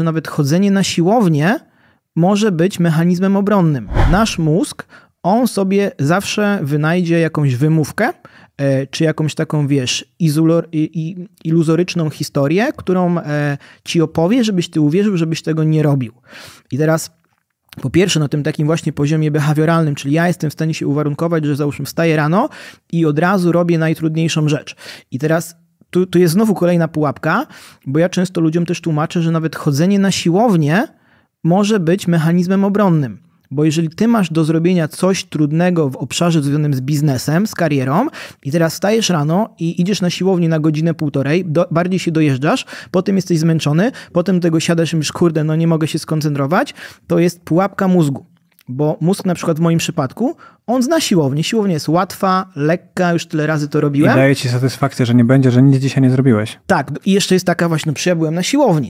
że nawet chodzenie na siłownię może być mechanizmem obronnym. Nasz mózg, on sobie zawsze wynajdzie jakąś wymówkę, e, czy jakąś taką, wiesz, iluzoryczną historię, którą e, ci opowie, żebyś ty uwierzył, żebyś tego nie robił. I teraz po pierwsze, na tym takim właśnie poziomie behawioralnym, czyli ja jestem w stanie się uwarunkować, że załóżmy wstaję rano i od razu robię najtrudniejszą rzecz. I teraz tu, tu jest znowu kolejna pułapka, bo ja często ludziom też tłumaczę, że nawet chodzenie na siłownię może być mechanizmem obronnym. Bo jeżeli ty masz do zrobienia coś trudnego w obszarze związanym z biznesem, z karierą, i teraz stajesz rano i idziesz na siłownię na godzinę półtorej, do, bardziej się dojeżdżasz, potem jesteś zmęczony, potem tego siadasz i już kurde, no nie mogę się skoncentrować, to jest pułapka mózgu. Bo mózg na przykład w moim przypadku, on zna siłownię. Siłownia jest łatwa, lekka, już tyle razy to robiłem. I daje ci satysfakcję, że nie będzie, że nic dzisiaj nie zrobiłeś. Tak, i jeszcze jest taka właśnie, no, przyjadłem na siłowni.